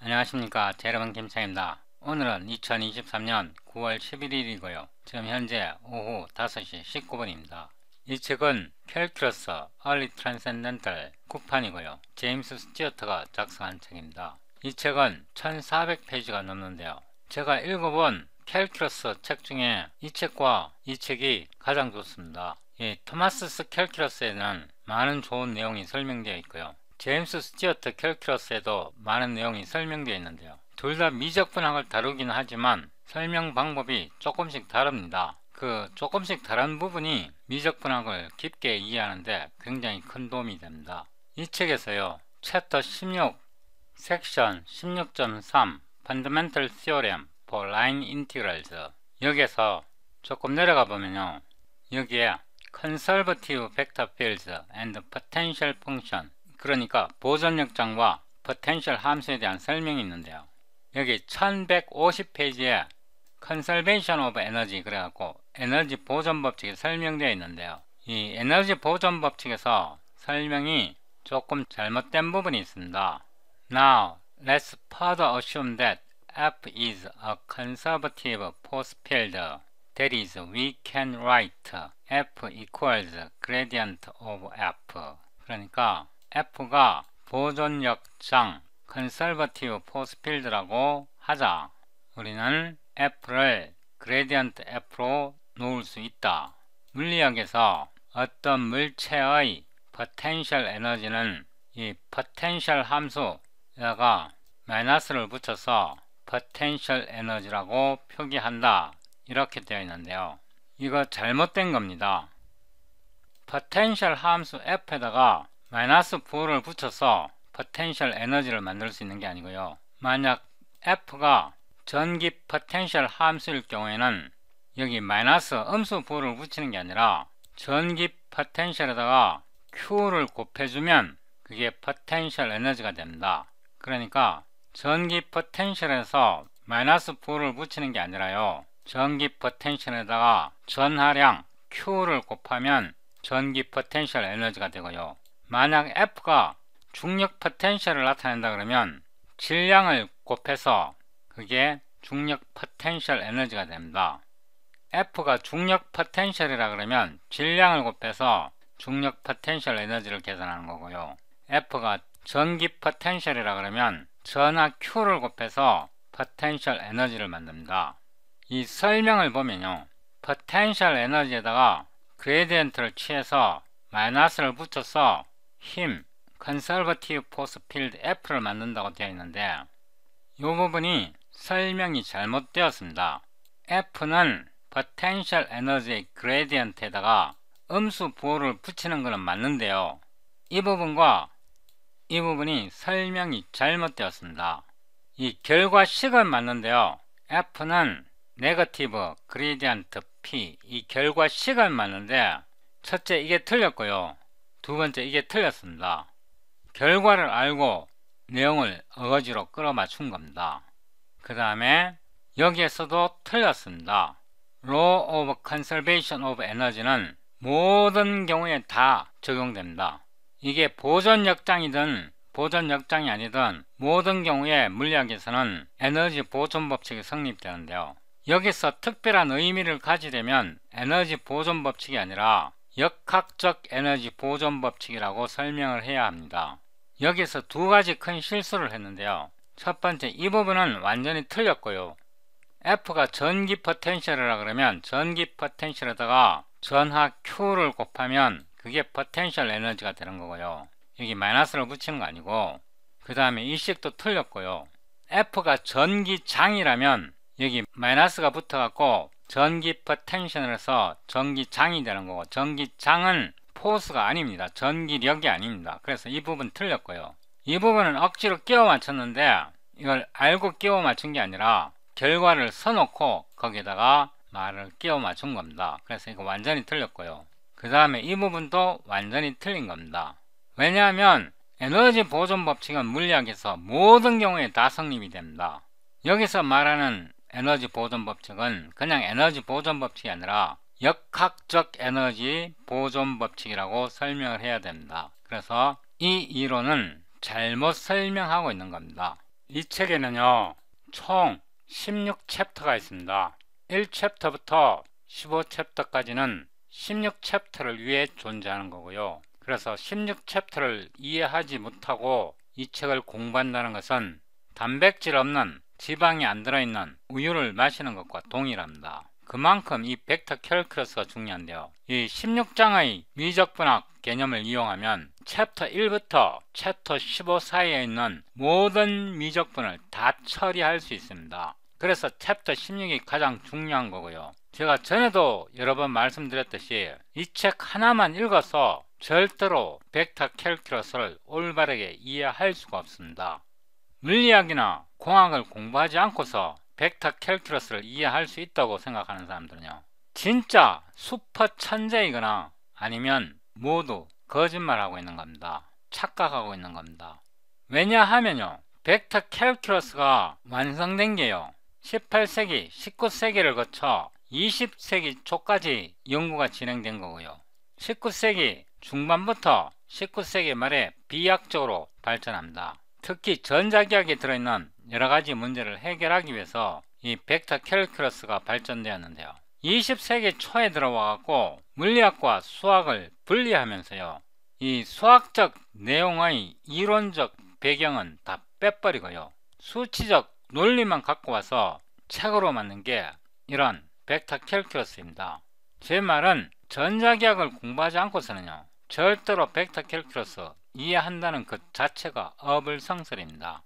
안녕하십니까 제르반 김창입니다. 오늘은 2023년 9월 11일이고요. 지금 현재 오후 5시 19분입니다. 이 책은 켈트러스 얼리 트랜센덴탈 쿠판이고요. 제임스 스튜어트가 작성한 책입니다. 이 책은 1400페이지가 넘는데요. 제가 읽어본 켈트러스 책 중에 이 책과 이 책이 가장 좋습니다. 예, 토마스 켈트러스에는 많은 좋은 내용이 설명되어 있고요. 제임스 스티어트 캘큘러스에도 많은 내용이 설명되어 있는데요. 둘 다 미적분학을 다루긴 하지만 설명 방법이 조금씩 다릅니다. 그 조금씩 다른 부분이 미적분학을 깊게 이해하는데 굉장히 큰 도움이 됩니다. 이 책에서요. 챕터 16, 섹션 16.3 Fundamental Theorem for Line Integrals 여기에서 조금 내려가 보면요. 여기에 Conservative Vector Fields and Potential Function 그러니까 보존력장과 포텐셜 함수에 대한 설명이 있는데요. 여기 1150페이지에 컨설베이션 오브 에너지 그래갖고 에너지 보존 법칙이 설명되어 있는데요. 이 에너지 보존 법칙에서 설명이 조금 잘못된 부분이 있습니다. Now, let's further assume that F is a conservative force field. That is, we can write F equals gradient of F. 그러니까 F가 보존 역장 컨설버티브 포스필드라고 하자. 우리는 F를 그레디언트 F로 놓을 수 있다. 물리학에서 어떤 물체의 포텐셜 에너지는 이 포텐셜 함수에다가 마이너스를 붙여서 포텐셜 에너지라고 표기한다. 이렇게 되어 있는데요. 이거 잘못된 겁니다. 포텐셜 함수 F에다가 마이너스 4를 붙여서 포텐셜 에너지를 만들 수 있는 게 아니고요. 만약 F가 전기 포텐셜 함수일 경우에는 여기 마이너스 음수 4를 붙이는 게 아니라 전기 포텐셜에다가 Q를 곱해주면 그게 포텐셜 에너지가 됩니다. 그러니까 전기 포텐셜에서 마이너스 4를 붙이는 게 아니라요. 전기 포텐셜에다가 전하량 Q를 곱하면 전기 포텐셜 에너지가 되고요. 만약 F가 중력 포텐셜을 나타낸다 그러면 질량을 곱해서 그게 중력 포텐셜 에너지가 됩니다. F가 중력 포텐셜이라 그러면 질량을 곱해서 중력 포텐셜 에너지를 계산하는 거고요. F가 전기 포텐셜이라 그러면 전하 Q를 곱해서 포텐셜 에너지를 만듭니다. 이 설명을 보면요. 포텐셜 에너지에다가 그레디언트를 취해서 마이너스를 붙여서 힘, conservative force field F를 만든다고 되어 있는데 이 부분이 설명이 잘못되었습니다. F는 potential energy gradient에다가 음수 부호를 붙이는 것은 맞는데요. 이 부분과 이 부분이 설명이 잘못되었습니다. 이 결과식은 맞는데요. F는 n e g a t i v 네거티브 그리디언트 P 이 결과식은 맞는데 첫째 이게 틀렸고요. 두 번째 이게 틀렸습니다. 결과를 알고 내용을 어거지로 끌어 맞춘 겁니다. 그 다음에 여기에서도 틀렸습니다. Law of Conservation of Energy는 모든 경우에 다적용됩니다 이게 보존 역장이든 보존 역장이 아니든 모든 경우에 물리학에서는 에너지 보존 법칙이 성립되는데요. 여기서 특별한 의미를 가지려면 에너지 보존 법칙이 아니라 역학적 에너지 보존 법칙이라고 설명을 해야 합니다. 여기서 두 가지 큰 실수를 했는데요. 첫 번째 이 부분은 완전히 틀렸고요. F가 전기 포텐셜이라 그러면 전기 포텐셜에다가 전하 Q를 곱하면 그게 포텐셜 에너지가 되는 거고요. 여기 마이너스를 붙이는 거 아니고 그 다음에 이식도 틀렸고요. F가 전기장이라면 여기 마이너스가 붙어갖고 전기파 텐션에서 전기장이 되는 거고 전기장은 포스가 아닙니다. 전기력이 아닙니다. 그래서 이 부분 틀렸고요. 이 부분은 억지로 끼워 맞췄는데 이걸 알고 끼워 맞춘 게 아니라 결과를 써놓고 거기다가 말을 끼워 맞춘 겁니다. 그래서 이거 완전히 틀렸고요. 그 다음에 이 부분도 완전히 틀린 겁니다. 왜냐하면 에너지 보존 법칙은 물리학에서 모든 경우에 다 성립이 됩니다. 여기서 말하는 에너지 보존 법칙은 그냥 에너지 보존 법칙이 아니라 역학적 에너지 보존 법칙이라고 설명을 해야 됩니다. 그래서 이 이론은 잘못 설명하고 있는 겁니다. 이 책에는요. 총 16챕터가 있습니다. 1챕터부터 15챕터까지는 16챕터를 위해 존재하는 거고요. 그래서 16챕터를 이해하지 못하고 이 책을 공부한다는 것은 단백질 없는 지방이 안 들어있는 우유를 마시는 것과 동일합니다. 그만큼 이 벡터 캘큘러스가 중요한데요. 이 16장의 미적분학 개념을 이용하면 챕터 1부터 챕터 15 사이에 있는 모든 미적분을 다 처리할 수 있습니다. 그래서 챕터 16이 가장 중요한 거고요. 제가 전에도 여러 번 말씀드렸듯이 이 책 하나만 읽어서 절대로 벡터 캘큘러스를 올바르게 이해할 수가 없습니다. 물리학이나 공학을 공부하지 않고서 벡터 캘큘러스를 이해할 수 있다고 생각하는 사람들은요. 진짜 슈퍼 천재이거나 아니면 모두 거짓말하고 있는 겁니다. 착각하고 있는 겁니다. 왜냐하면요. 벡터 캘큘러스가 완성된 게요. 18세기, 19세기를 거쳐 20세기 초까지 연구가 진행된 거고요. 19세기 중반부터 19세기 말에 비약적으로 발전합니다. 특히 전자기학에 들어있는 여러 가지 문제를 해결하기 위해서 이 벡터 캘큘러스가 발전되었는데요. 20세기 초에 들어와갖고 물리학과 수학을 분리하면서요. 이 수학적 내용의 이론적 배경은 다 빼버리고요. 수치적 논리만 갖고 와서 책으로 만든 게 이런 벡터 캘큘러스입니다. 제 말은 전자기학을 공부하지 않고서는요. 절대로 벡터 캘큘러스 이해한다는 것 자체가 어불성설입니다.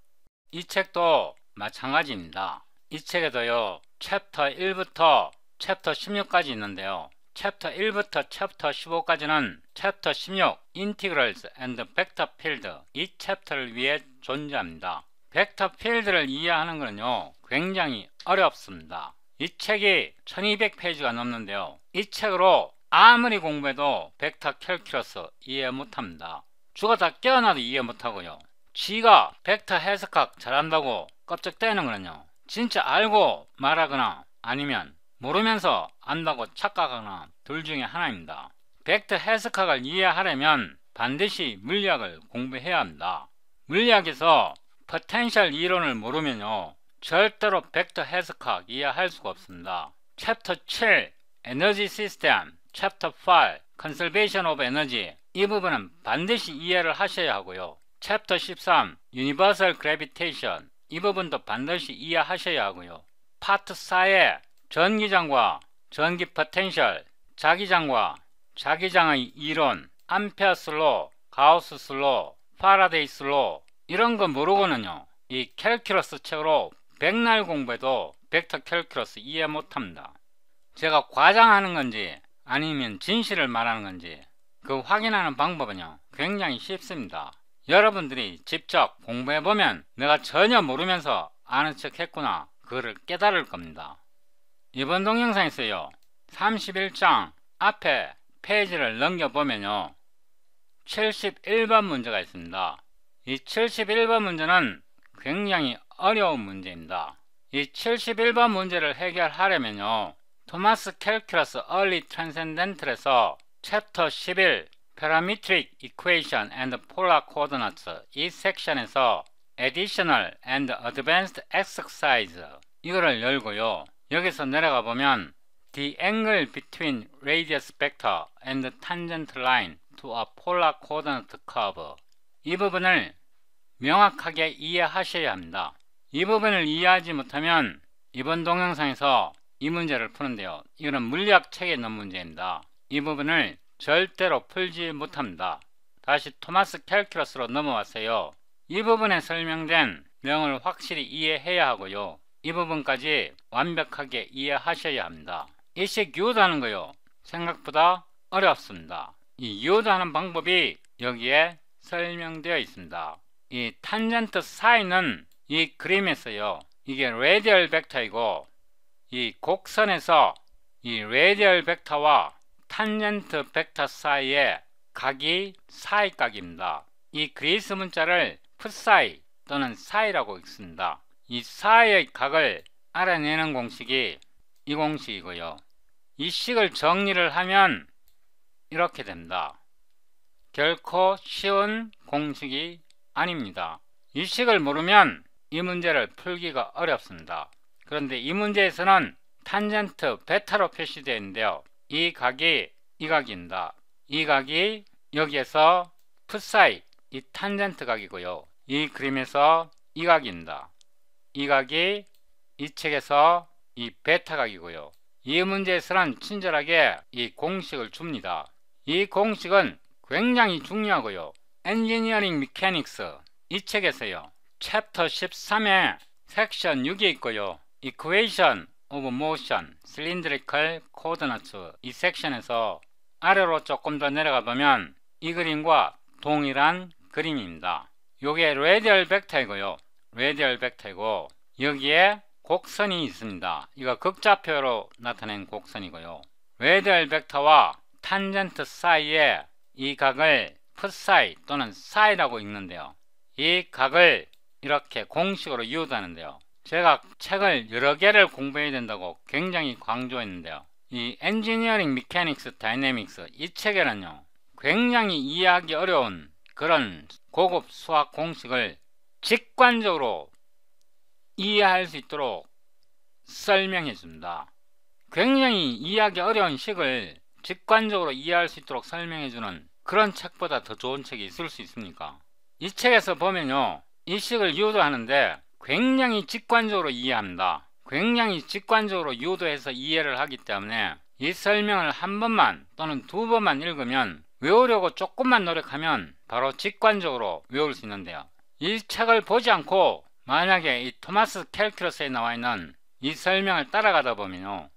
이 책도 마찬가지입니다. 이 책에도요. 챕터 1부터 챕터 16까지 있는데요. 챕터 1부터 챕터 15까지는 챕터 16 Integrals and Vector Field 이 챕터를 위해 존재합니다. 벡터 필드를 이해하는 것은요 굉장히 어렵습니다. 이 책이 1200페이지가 넘는데요. 이 책으로 아무리 공부해도 벡터 캘큘러스 이해 못합니다. 주가 다 깨어나도 이해 못하고요. 지가 벡터 해석학 잘한다고 껍적대는 거는요. 진짜 알고 말하거나 아니면 모르면서 안다고 착각하거나 둘 중에 하나입니다. 벡터 해석학을 이해하려면 반드시 물리학을 공부해야 합니다. 물리학에서 포텐셜 이론을 모르면요. 절대로 벡터 해석학 이해할 수가 없습니다. 챕터 7 에너지 시스템 챕터 5 컨설베이션 오브 에너지 이 부분은 반드시 이해를 하셔야 하고요. 챕터 13 유니버설 그래비테이션 이 부분도 반드시 이해하셔야 하고요. 파트 4의 전기장과 전기 포텐셜, 자기장과 자기장의 이론, 암페어슬 로, 가우스 슬 로, 파라데이슬로 이런 거 모르고는요. 이 캘큘러스 책으로 백날 공부해도 벡터 캘큘러스 이해 못합니다. 제가 과장하는 건지 아니면 진실을 말하는 건지 그 확인하는 방법은요 굉장히 쉽습니다 여러분들이 직접 공부해보면 내가 전혀 모르면서 아는 척 했구나 그거를 깨달을 겁니다 이번 동영상에서요 31장 앞에 페이지를 넘겨보면요 71번 문제가 있습니다 이 71번 문제는 굉장히 어려운 문제입니다 이 71번 문제를 해결하려면요 토마스 캘큘러스 얼리 트랜센덴틀에서 챕터 11 Parametric Equation and Polar Coordinates 이 섹션에서 Additional and Advanced Exercise 이거를 열고요. 여기서 내려가 보면 The angle between radius vector and tangent line to a polar coordinate curve 이 부분을 명확하게 이해하셔야 합니다. 이 부분을 이해하지 못하면 이번 동영상에서 이 문제를 푸는데요. 이거는 물리학 책에 넣은 문제입니다. 이 부분을 절대로 풀지 못합니다. 다시 토마스 캘큘러스로 넘어왔어요. 이 부분에 설명된 명을 확실히 이해해야 하고요. 이 부분까지 완벽하게 이해하셔야 합니다. 이식 유도하는 거요. 생각보다 어렵습니다. 이 유도하는 방법이 여기에 설명되어 있습니다. 이 탄젠트 사인은 이 그림에서요. 이게 레디얼 벡터이고 이 곡선에서 이 레디얼 벡터와 탄젠트 벡터 사이의 각이 사이각입니다. 이 그리스 문자를 풋사이 또는 사이라고 읽습니다. 이 사이의 각을 알아내는 공식이 이 공식이고요. 이 식을 정리를 하면 이렇게 됩니다. 결코 쉬운 공식이 아닙니다. 이 식을 모르면 이 문제를 풀기가 어렵습니다. 그런데 이 문제에서는 탄젠트 베타로 표시되어 있는데요. 이 각이 이 각입니다. 이 각이 여기에서 풋사이 이 탄젠트 각이고요. 이 그림에서 이 각입니다. 이 각이 이 책에서 이 베타 각이고요. 이 문제에서는 친절하게 이 공식을 줍니다. 이 공식은 굉장히 중요하고요. 엔지니어링 미케닉스 이 책에서요. 챕터 13에 섹션 6이 있고요. 이퀘이션 오브 모션, 실린드리컬 코드너츠 이 섹션에서 아래로 조금 더 내려가 보면 이 그림과 동일한 그림입니다. 요게 레디얼 벡터이고요. 레디얼 벡터이고 여기에 곡선이 있습니다. 이거 극좌표로 나타낸 곡선이고요. 레디얼 벡터와 탄젠트 사이에 이 각을 풋사이 또는 사이라고 읽는데요. 이 각을 이렇게 공식으로 이웃하는데요. 제가 책을 여러 개를 공부해야 된다고 굉장히 강조했는데요. 이 엔지니어링 미케닉스 다이내믹스 이 책에는요. 굉장히 이해하기 어려운 그런 고급 수학 공식을 직관적으로 이해할 수 있도록 설명해 줍니다. 굉장히 이해하기 어려운 식을 직관적으로 이해할 수 있도록 설명해 주는 그런 책보다 더 좋은 책이 있을 수 있습니까? 이 책에서 보면요. 이 식을 유도하는데 굉장히 직관적으로 이해합니다. 굉장히 직관적으로 유도해서 이해를 하기 때문에 이 설명을 한 번만 또는 두 번만 읽으면 외우려고 조금만 노력하면 바로 직관적으로 외울 수 있는데요. 이 책을 보지 않고 만약에 이 토마스 캘큘러스에 나와 있는 이 설명을 따라가다 보면요.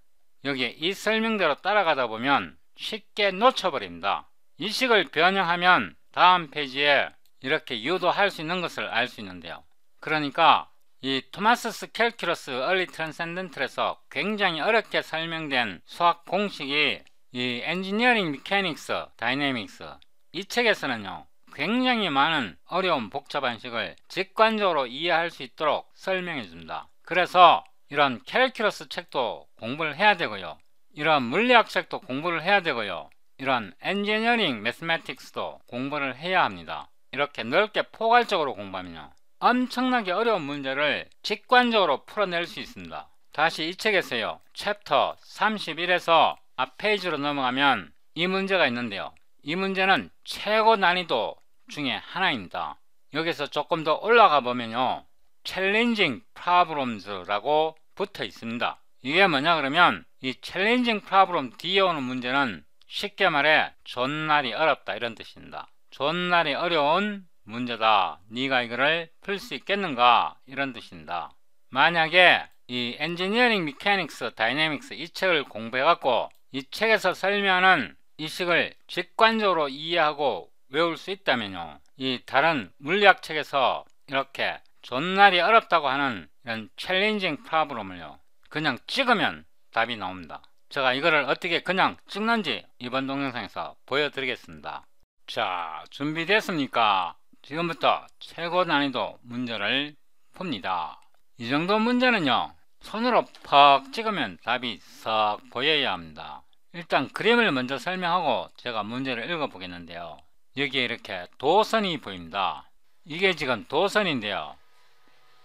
여기이 설명대로 따라가다 보면 쉽게 놓쳐버립니다. 이 식을 변형하면 다음 페이지에 이렇게 유도할 수 있는 것을 알 수 있는데요. 그러니까 이 토마스 스켈큐러스 얼리 트랜센덴트에서 굉장히 어렵게 설명된 수학 공식이 이 엔지니어링 미케닉스 다이내믹스 이 책에서는요 굉장히 많은 어려운 복잡한 식을 직관적으로 이해할 수 있도록 설명해 줍니다 그래서 이런 캘큘러스 책도 공부를 해야 되고요 이런 물리학 책도 공부를 해야 되고요 이런 엔지니어링 매스매틱스도 공부를 해야 합니다 이렇게 넓게 포괄적으로 공부하면요 엄청나게 어려운 문제를 직관적으로 풀어낼 수 있습니다. 다시 이 책에서요. 챕터 31에서 앞페이지로 넘어가면 이 문제가 있는데요. 이 문제는 최고 난이도 중에 하나입니다. 여기서 조금 더 올라가 보면요. 챌린징 프라브롬즈라고 붙어 있습니다. 이게 뭐냐 그러면 이 챌린징 프라브롬 뒤에 오는 문제는 쉽게 말해 존나리 어렵다 이런 뜻입니다. 존나리 어려운 문제다. 네가 이거를 풀 수 있겠는가? 이런 뜻입니다. 만약에 이 엔지니어링 미케닉스 다이내믹스 이 책을 공부해갖고 이 책에서 설명하는 이식을 직관적으로 이해하고 외울 수 있다면요. 이 다른 물리학 책에서 이렇게 존나리 어렵다고 하는 이런 챌린징 프로블럼을요. 그냥 찍으면 답이 나옵니다. 제가 이거를 어떻게 그냥 찍는지 이번 동영상에서 보여드리겠습니다. 자, 준비됐습니까? 지금부터 최고 난이도 문제를 풉니다. 이 정도 문제는요. 손으로 팍 찍으면 답이 싹 보여야 합니다. 일단 그림을 먼저 설명하고 제가 문제를 읽어보겠는데요. 여기에 이렇게 도선이 보입니다. 이게 지금 도선인데요.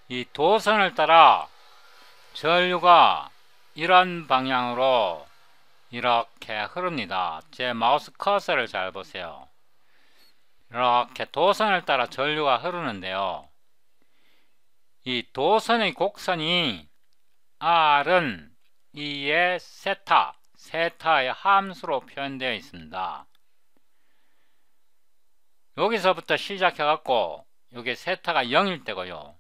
이 도선을 따라 전류가 이런 방향으로 이렇게 흐릅니다. 제 마우스 커서를 잘 보세요. 이렇게 도선을 따라 전류가 흐르는데요. 이 도선의 곡선이 R은 2의 세타, 세타의 함수로 표현되어 있습니다. 여기서부터 시작해 갖고 여기 세타가 0일 때고요.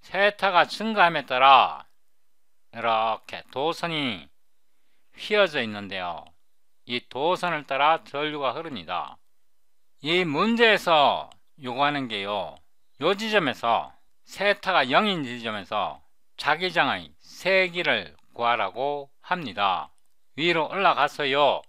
세타가 증가함에 따라 이렇게 도선이 휘어져 있는데요. 이 도선을 따라 전류가 흐릅니다. 이 문제에서 요구하는 게요. 요 지점에서 세타가 0인 지점에서 자기장의 세기를 구하라고 합니다. 위로 올라가서요.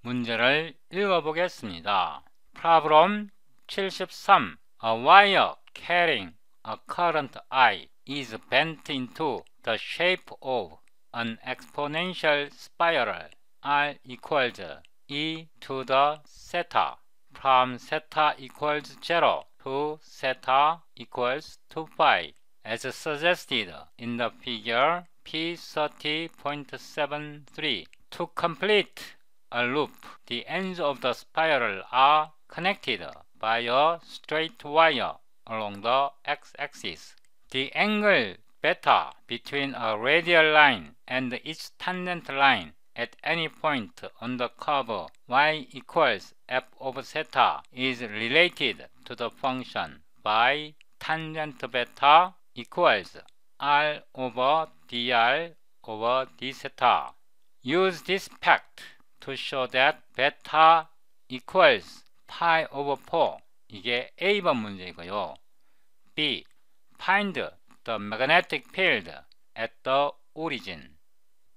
문제를 읽어보겠습니다. Problem 73. A wire carrying a current I is bent into the shape of an exponential spiral R equals E to the theta. from theta equals 0 to theta equals 2 pi as suggested in the figure P30.73. To complete a loop, the ends of the spiral are connected by a straight wire along the x-axis. The angle beta between a radial line and each tangent line at any point on the curve y equals f of theta is related to the function by tangent beta equals r over dr over d theta. Use this fact to show that beta equals pi over 4 이게 A번 문제이고요. B. Find the magnetic field at the origin.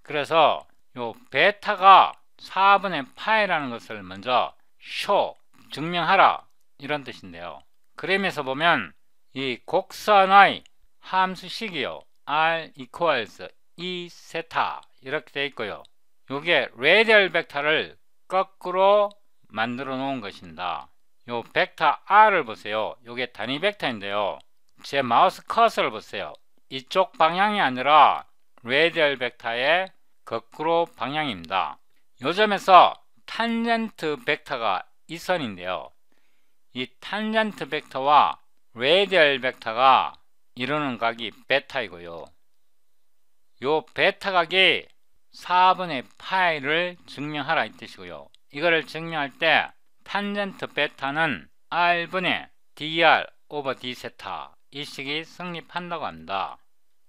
그래서 요 베타가 4분의 파이라는 것을 먼저 쇼 증명하라 이런 뜻인데요. 그림에서 보면 이 곡선의 함수식이요. r equals e 세타 이렇게 되어 있고요. 요게 레디얼 벡터를 거꾸로 만들어 놓은 것입니다. 요 벡터 r을 보세요. 요게 단위 벡터인데요. 제 마우스 커서 보세요. 이쪽 방향이 아니라 레디얼 벡터의 거꾸로 방향입니다. 요점에서 탄젠트 벡터가 이 선인데요. 이 탄젠트 벡터와 레디얼 벡터가 이루는 각이 베타이고요. 요 베타 각이 4분의 파이를 증명하라 이 뜻이고요. 이거를 증명할 때 탄젠트 베타는 R분의 dr over d 세타 이 식이 성립한다고 합니다.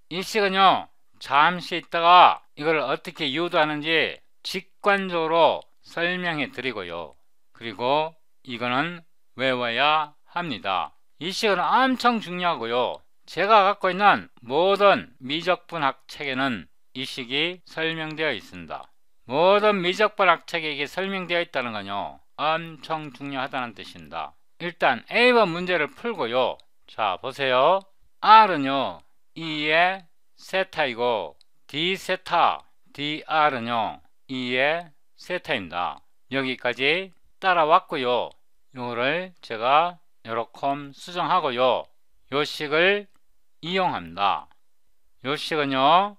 이 식은요. 잠시 있다가 이걸 어떻게 유도하는지 직관적으로 설명해 드리고요. 그리고 이거는 외워야 합니다. 이식은 엄청 중요하고요. 제가 갖고 있는 모든 미적분학 책에는 이 식이 설명되어 있습니다. 모든 미적분학 책에 게 설명되어 있다는 건요. 엄청 중요하다는 뜻입니다. 일단 A번 문제를 풀고요. 자 보세요. R은요. 2의 세타이고 d세타 dr은요 e 의 세타입니다. 여기까지 따라왔고요. 요거를 제가 요렇게 수정하고요. 요식을 이용합니다. 요식은요.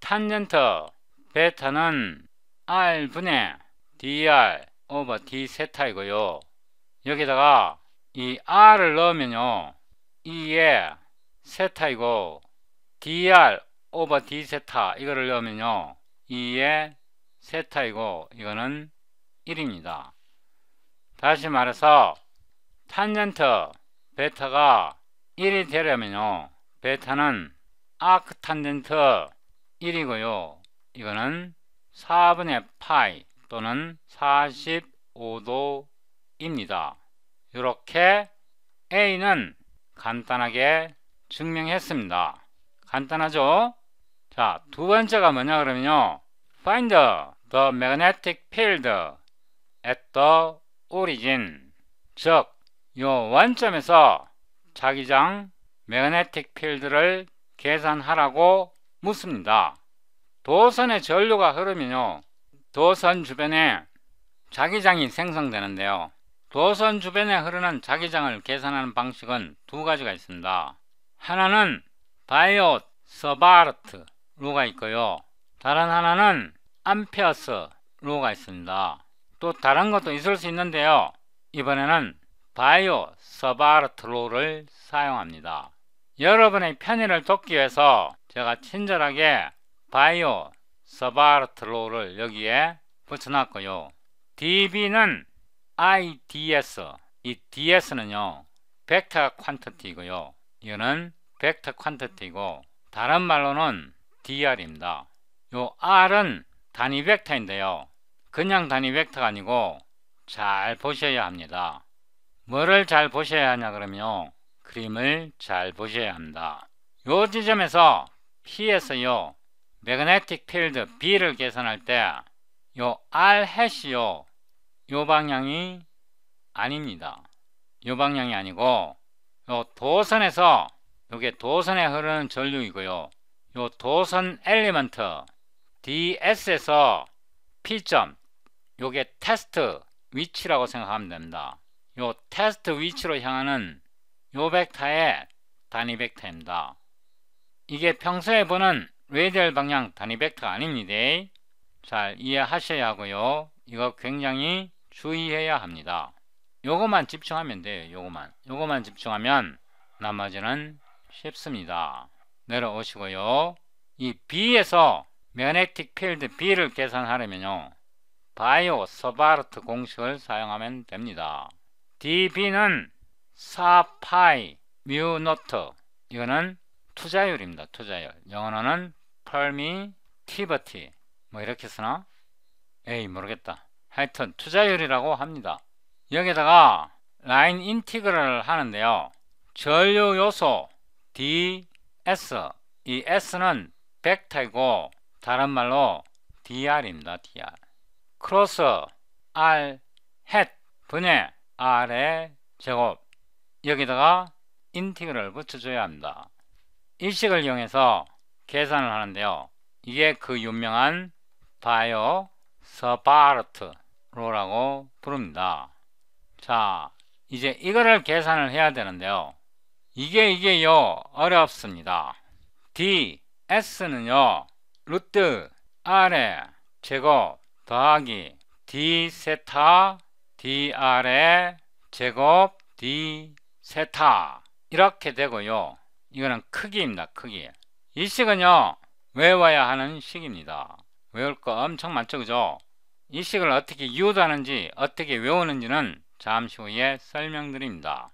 탄젠트 베타는 r분의 dr over d 세타이고요. 여기다가 이 r을 넣으면요. e 의 세타이고 dr 오버 d 세타 이거를 넣으면요 2의 세타이고 이거는 1입니다 다시 말해서 탄젠트 베타가 1이 되려면요 베타는 아크 탄젠트 1이고요 이거는 4분의 파이 또는 45도입니다 이렇게 A는 간단하게 증명했습니다 간단하죠? 자, 두 번째가 뭐냐 그러면요. Find the magnetic field at the origin. 즉, 요 원점에서 자기장 매그네틱 필드를 계산하라고 묻습니다. 도선의 전류가 흐르면요. 도선 주변에 자기장이 생성되는데요. 도선 주변에 흐르는 자기장을 계산하는 방식은 두 가지가 있습니다. 하나는 바이오, 서바르트로가 있고요. 다른 하나는 암페어스로가 있습니다. 또 다른 것도 있을 수 있는데요. 이번에는 바이오, 서바르트로를 사용합니다. 여러분의 편의를 돕기 위해서 제가 친절하게 바이오, 서바르트로를 여기에 붙여놨고요. DB는 IDS, 이 DS는요, 벡터 퀀터티고요. 이거는 벡터 퀀티티고 다른 말로는 DR입니다. 요 R은 단위 벡터인데요. 그냥 단위 벡터가 아니고 잘 보셔야 합니다. 뭐를 잘 보셔야 하냐 그러면요. 그림을 잘 보셔야 합니다. 요 지점에서 P에서요. 매그네틱 필드 B를 계산할 때 요 R 해시요. 요 방향이 아닙니다. 요 방향이 아니고 요 도선에서 이게 도선에 흐르는 전류이고요. 이 도선 엘리먼트 DS에서 P점 이게 테스트 위치라고 생각하면 됩니다. 이 테스트 위치로 향하는 이 벡터의 단위 벡터입니다. 이게 평소에 보는 레디얼 방향 단위 벡터가 아닙니다. 잘 이해하셔야 하고요. 이거 굉장히 주의해야 합니다. 요거만 집중하면 돼요. 요거만. 요거만 집중하면 나머지는 쉽습니다 내려오시고요. 이 B에서 매네틱 필드 B를 계산하려면요. 바이오 서바르트 공식을 사용하면 됩니다. DB는 4파이 뮤 노트 이거는 투자율입니다. 투자율. 영어는 펄미 티버티 뭐 이렇게 쓰나? 에이 모르겠다. 하여튼 투자율이라고 합니다. 여기다가 라인 인티그럴을 하는데요. 전류 요소 DS 이 S는 백터이고 다른 말로 DR입니다. DR 크로스 R 헷 분의 R의 제곱 여기다가 인티그를 붙여줘야 합니다. 일식을 이용해서 계산을 하는데요. 이게 그 유명한 바이오 서바르트로라고 부릅니다. 자, 이제 이거를 계산을 해야 되는데요. 이게 이게요 어렵습니다. D, S는요 루트 아래 제곱 더하기 D 세타 D 아래 제곱 D 세타 이렇게 되고요. 이거는 크기입니다. 크기. 이 식은요 외워야 하는 식입니다. 외울 거 엄청 많죠 그죠? 이 식을 어떻게 유도하는지 어떻게 외우는지는 잠시 후에 설명드립니다.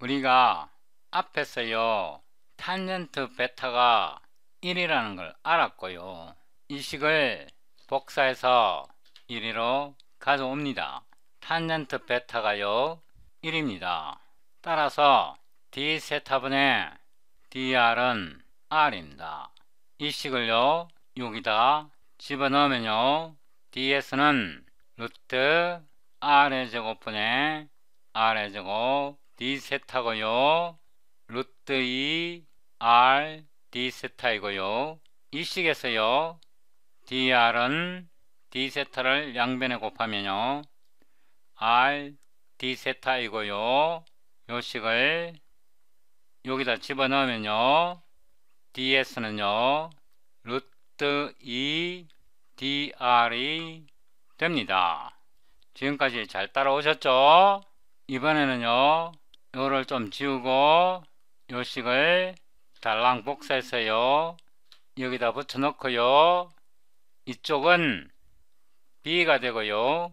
우리가 앞에서요 탄젠트 베타가 1이라는 걸 알았고요 이 식을 복사해서 1위로 가져옵니다 탄젠트 베타가요 1입니다 따라서 d 세타분의 dr은 r입니다 이 식을요 여기다 집어넣으면요 ds는 루트 r의 제곱분의 r의 제곱 d세타고요 루트 2 R D세타이고요. 이 식에서요. DR은 D세타를 양변에 곱하면요. R D세타이고요. 요 식을 여기다 집어넣으면요. DS는요. 루트 2 DR이 됩니다. 지금까지 잘 따라오셨죠? 이번에는요. 요를 좀 지우고 요식을 달랑 복사해서요. 여기다 붙여놓고요. 이쪽은 B가 되고요.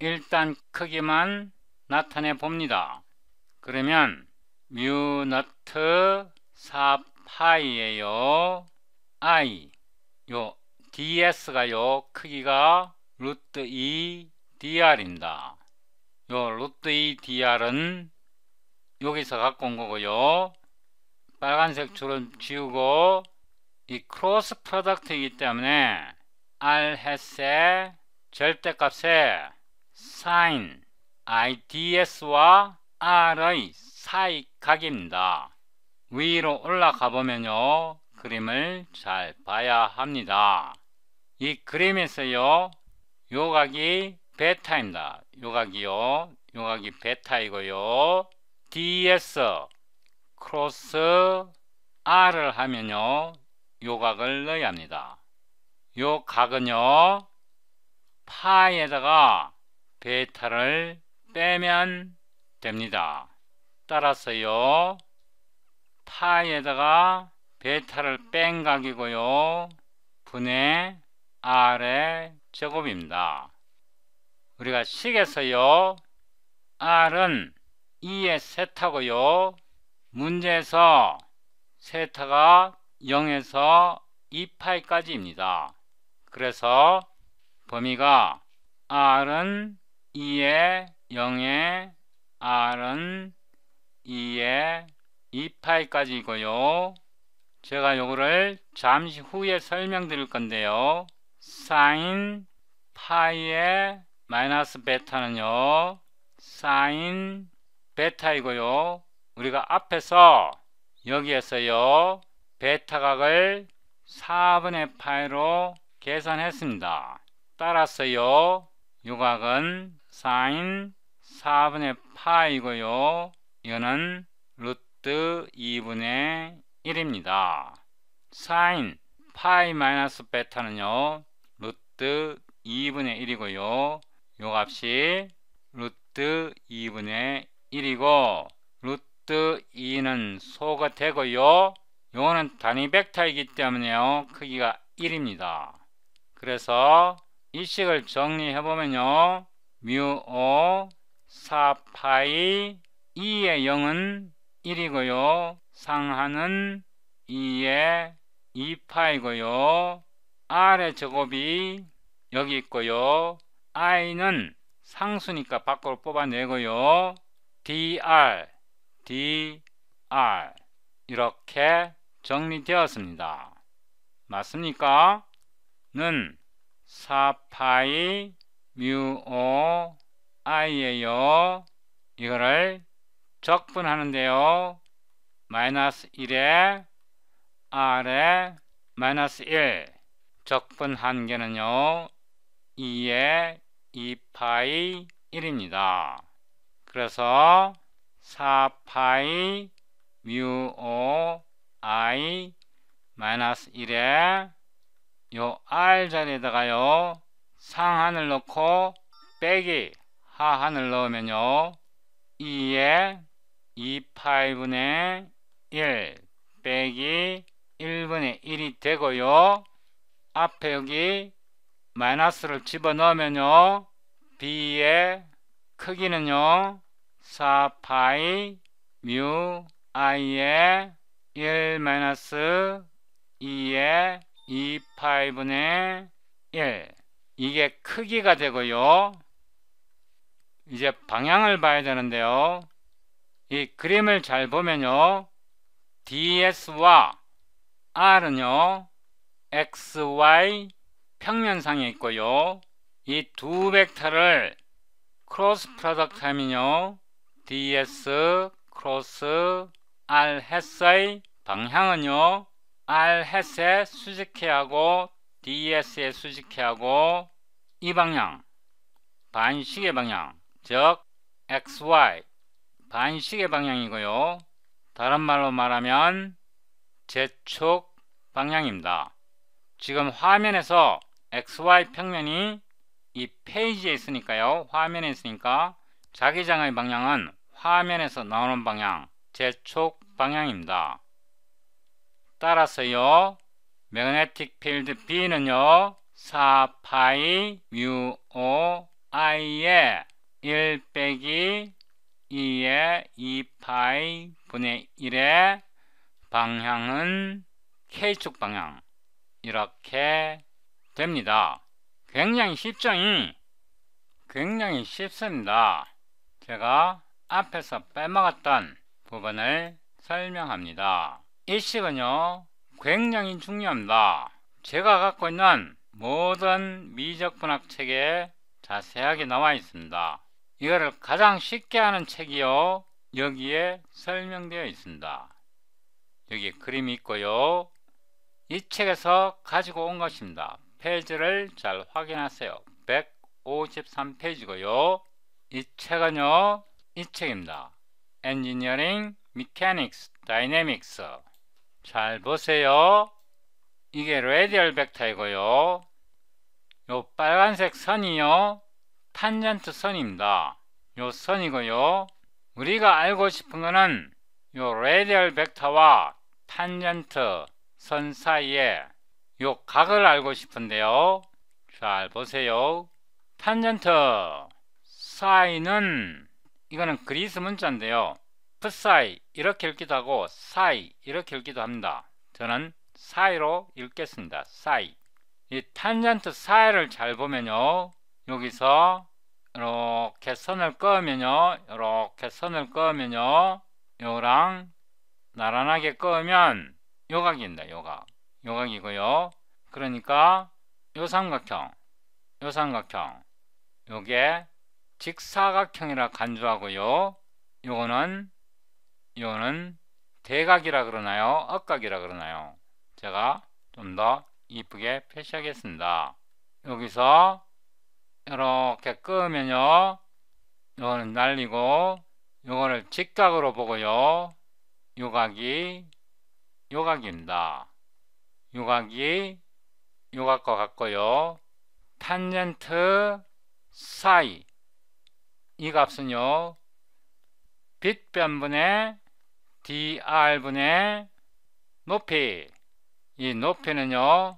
일단 크기만 나타내 봅니다. 그러면 뮤 너트 4파이에요. I 요 DS가요. 크기가 루트 2 DR입니다. 요 루트 2 DR은 여기서 갖고 온 거고요. 빨간색 줄은 지우고 이 크로스 프로덕트이기 때문에 r 햇의 절대값에 sin ids와 r의 사이 각입니다. 위로 올라가 보면요 그림을 잘 봐야 합니다. 이 그림에서요 요각이 베타입니다. 요각이요 요각이 베타이고요 ds 크로스 R을 하면요. 요각을 넣어야 합니다. 요 각은요. 파에다가 베타를 빼면 됩니다. 따라서요. 파에다가 베타를 뺀 각이고요. 분의 R의 제곱입니다. 우리가 식에서요. R은 2의 세타고요. 문제에서 세타가 0에서 2파이까지입니다. 그래서 범위가 r은 2에 0에 r은 2에 2파이까지이고요. 제가 요거를 잠시 후에 설명드릴 건데요. 사인 파이의 마이너스 베타는요. 사인 베타이고요. 우리가 앞에서 여기에서요 베타각을 4분의 파이로 계산했습니다. 따라서요 요각은 사인 4분의 파이고요 이거는 루트 2분의 1입니다. 사인 파이 마이너스 베타는요 루트 2분의 1이고요 요 값이 루트 2분의 1이고 루트 2는 소가 되고요. 요거는 단위 벡터이기 때문에요. 크기가 1입니다. 그래서 일식을 정리해보면요. 뮤 오, 4파이 2의 0은 1이고요. 상하는 2의 2파이고요. r의 제곱이 여기 있고요. i는 상수니까 밖으로 뽑아내고요. dr dr 이렇게 정리되었습니다. 맞습니까? 는 4파이 뮤오 i예요. 이거를 적분하는데요. 마이너스 1에 r에 마이너스 1 적분한 개는요. 2에 2파이 1입니다. 그래서 4파이 뮤오 i 마이너스 1에 요 r 자리에다가요 상한을 넣고 빼기 하한을 넣으면요 2에 2파이분의 1 빼기 1분의 1이 되고요 앞에 여기 마이너스를 집어넣으면요 b의 크기는요 4파이 뮤 i의 1 마이너스 2의 2파이분의 1 이게 크기가 되고요. 이제 방향을 봐야 되는데요. 이 그림을 잘 보면요. ds와 r은요. xy 평면상에 있고요. 이 두 벡터를 크로스 프로덕트 하면요. ds 크로스 r 햇의 방향은요 r 햇에 수직해하고 d s 에 수직해하고 이 방향 반시계 방향 즉 xy 반시계 방향이고요 다른 말로 말하면 제축 방향입니다 지금 화면에서 xy 평면이 이 페이지에 있으니까요 화면에 있으니까 자기장의 방향은 화면에서 나오는 방향, 제촉 방향입니다. 따라서요, 매그네틱 필드 B는요, 4파이 뮤 O I의 1 빼기 2의 2파이 분의 1의 방향은 K축 방향 이렇게 됩니다. 굉장히 쉽죠? 굉장히 쉽습니다. 제가 앞에서 빼먹었던 부분을 설명합니다. 일식은요 굉장히 중요합니다. 제가 갖고 있는 모든 미적분학 책에 자세하게 나와 있습니다. 이거를 가장 쉽게 하는 책이요 여기에 설명되어 있습니다. 여기 그림이 있고요. 이 책에서 가지고 온 것입니다. 페이지를 잘 확인하세요. 153페이지고요. 이 책은요, 이 책입니다. 엔지니어링 미케닉스 다이내믹스 잘 보세요. 이게 레디얼 벡터이고요. 요 빨간색 선이요, 탄젠트 선입니다. 요 선이고요. 우리가 알고 싶은 거는 요 레디얼 벡터와 탄젠트 선 사이에 요 각을 알고 싶은데요. 잘 보세요. 탄젠트 사이는 이거는 그리스 문자인데요. 프사이 이렇게 읽기도 하고 사이 이렇게 읽기도 합니다. 저는 사이로 읽겠습니다. 사이. 이 탄젠트 사이를 잘 보면요. 여기서 이렇게 선을 끄면요. 이렇게 선을 끄면요. 요랑 나란하게 끄면 요각입니다. 요각. 요각이고요. 그러니까 요 삼각형. 요 삼각형. 요게 직사각형이라 간주하고요. 요거는 요거는 대각이라 그러나요? 억각이라 그러나요? 제가 좀 더 이쁘게 표시하겠습니다. 여기서 이렇게 끄면요. 요거는 날리고 요거를 직각으로 보고요. 요각이 요각입니다. 요각이 요각과 같고요. 탄젠트 사이 이 값은요. 빛변분의 dr분의 높이 이 높이는요.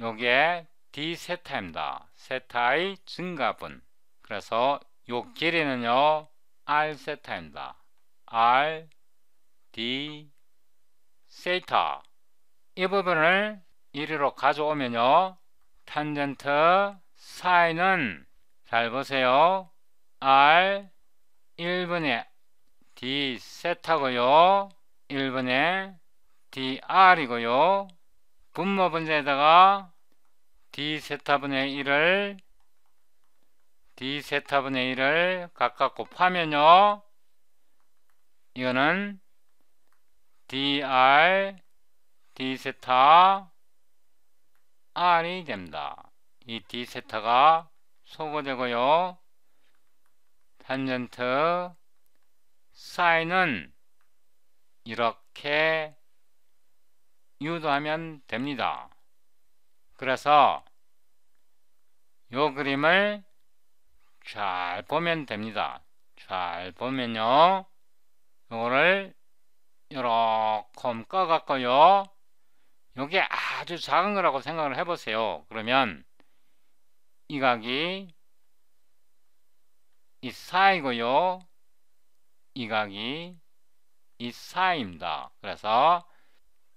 요게 d세타입니다. 세타의 증가분 그래서 요 길이는요. r세타입니다. r, d, 세타 이 부분을 이리로 가져오면요. 탄젠트 사인은 잘 보세요. R 1분의 D 세타고요. 1분의 DR이고요. 분모 분자에다가 D 세타분의 1을 D 세타분의 1을 각각 곱하면요. 이거는 DR D 세타 R이 됩니다. 이 D 세타가 소거되고요. 탄젠트 사인은 이렇게 유도하면 됩니다. 그래서 요 그림을 잘 보면 됩니다. 잘 보면요. 요거를 요렇게 꺼갖고요. 요게 아주 작은 거라고 생각을 해보세요. 그러면 이 각이 이사이고요. 이각이 이사입니다. 그래서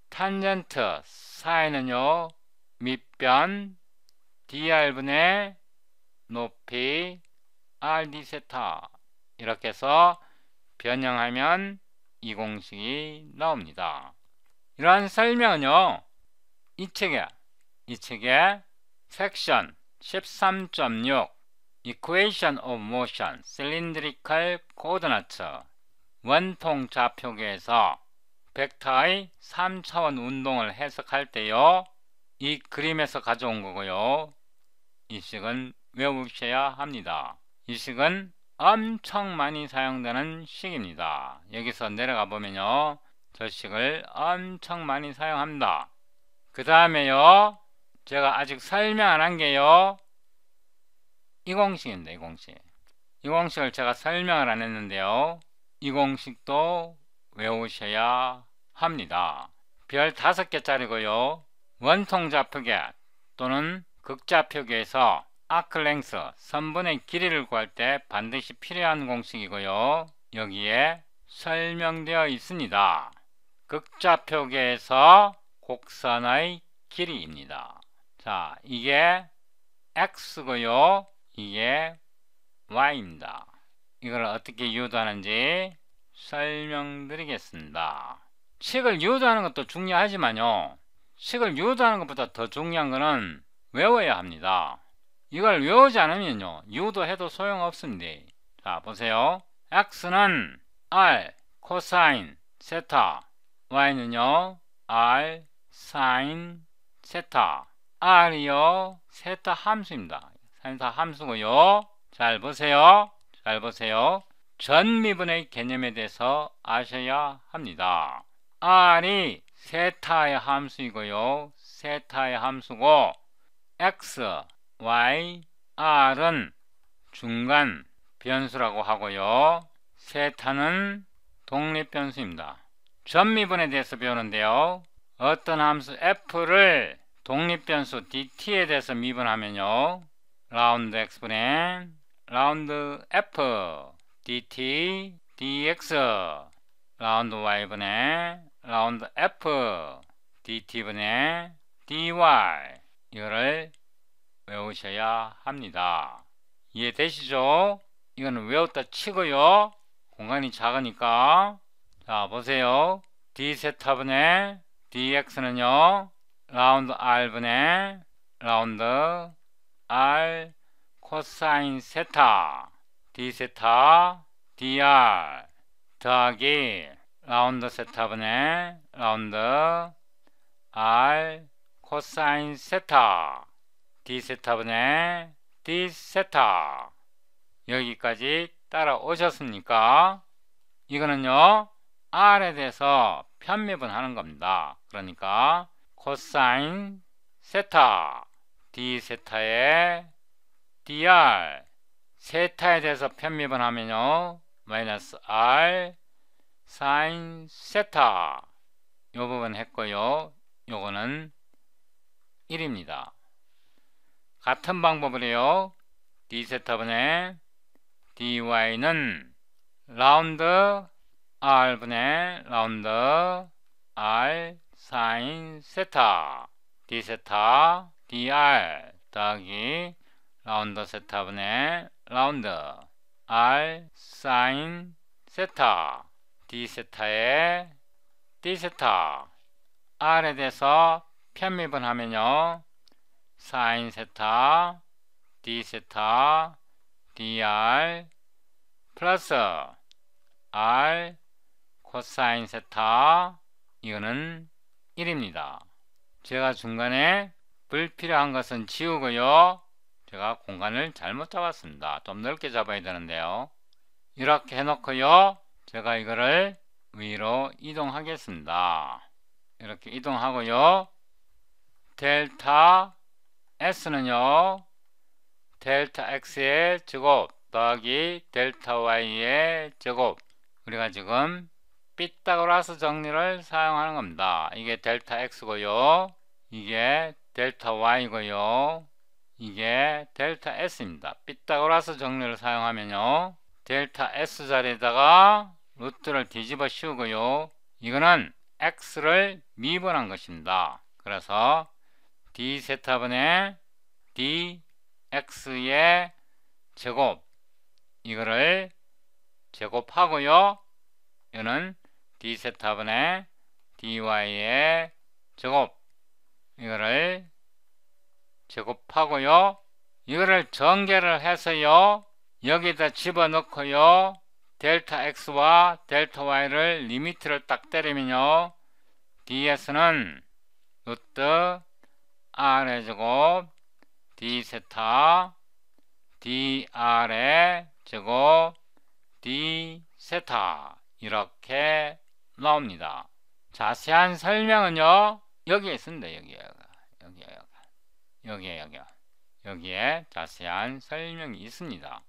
탄젠트 사이는요. 밑변 dr분의 높이 rd 세타 이렇게 해서 변형하면 이 공식이 나옵니다. 이러한 설명은요. 이 책에 이 책에 섹션 13.6 Equation of Motion Cylindrical Coordinate 원통 좌표계에서 벡터의 3차원 운동을 해석할 때요. 이 그림에서 가져온 거고요. 이 식은 외우셔야 합니다. 이 식은 엄청 많이 사용되는 식입니다. 여기서 내려가 보면요. 저 식을 엄청 많이 사용합니다. 그 다음에요. 제가 아직 설명 안 한 게요. 이공식입니다. 이공식. 이공식을 제가 설명을 안 했는데요. 이공식도 외우셔야 합니다. 별 다섯 개짜리고요. 원통 좌표계 또는 극좌표계에서 아크랭스 선분의 길이를 구할 때 반드시 필요한 공식이고요. 여기에 설명되어 있습니다. 극좌표계에서 곡선의 길이입니다. 자, 이게 x고요. 이게 y입니다. 이걸 어떻게 유도하는지 설명드리겠습니다. 식을 유도하는 것도 중요하지만요. 식을 유도하는 것보다 더 중요한 것은 외워야 합니다. 이걸 외우지 않으면요. 유도해도 소용없습니다. 자, 보세요. x는 r 코사인 세타 y는요 r 사인 세타 r이요 세타 함수입니다. 한사 함수고요. 잘 보세요. 잘 보세요. 전미분의 개념에 대해서 아셔야 합니다. R이 세타의 함수이고요. 세타의 함수고 X, Y, R은 중간 변수라고 하고요. 세타는 독립변수입니다. 전미분에 대해서 배우는데요. 어떤 함수 F를 독립변수 dt에 대해서 미분하면요. 라운드 x분의 라운드 f dt dx 라운드 y분의 라운드 f dt분의 dy 이거를 외우셔야 합니다. 이해되시죠? 이거는 외웠다 치고요. 공간이 작으니까 자 보세요. d세타분의 dx는요. 라운드 r분의 라운드 r 코사인 세타 d 세타 dr 더하기 라운드 세타분의 라운드 r 코사인 세타 d 세타분의 d 세타 여기까지 따라오셨습니까? 이거는요 r에 대해서 편미분하는 겁니다. 그러니까 코사인 세타 d 세타에 dr 세타에 대해서 편미분 하면요 마이너스 r 사인 세타 요 부분 했고요 요거는 1입니다 같은 방법으로요 d 세타분의 dy는 라운드 r분의 라운드 r 사인 세타 d 세타 dr 더하기 라운드 세타 분의 라운드 r 사인 세타 d 세타의 d 세타 r에 대해서 편미분 하면요 사인 세타 d 세타 dr 플러스 r 코사인 세타 이거는 1입니다. 제가 중간에 불필요한 것은 지우고요. 제가 공간을 잘못 잡았습니다. 좀 넓게 잡아야 되는데요. 이렇게 해놓고요. 제가 이거를 위로 이동하겠습니다. 이렇게 이동하고요. 델타 S는요. 델타 X의 제곱 더하기 델타 Y의 제곱 우리가 지금 삐딱으로라스 정리를 사용하는 겁니다. 이게 델타 X고요. 이게 델타 y고요. 이게 델타 s입니다. 삐타고라스 정리를 사용하면요. 델타 s 자리에다가 루트를 뒤집어 씌우고요. 이거는 x를 미분한 것입니다. 그래서 d 세타분의 d x의 제곱 이거를 제곱하고요. 이는 거 d 세타분의 dy의 제곱 이거를 제곱하고요. 이거를 전개를 해서요. 여기다 집어넣고요. 델타 x와 델타 y를 리미트를 딱 때리면요. ds는 루트 r의 제곱 d세타 dr의 제곱 d세타 이렇게 나옵니다. 자세한 설명은요. 여기에 쓴습다 여기에 여기에 여기에 여기에 여기에 자세한 설명이 있습니다.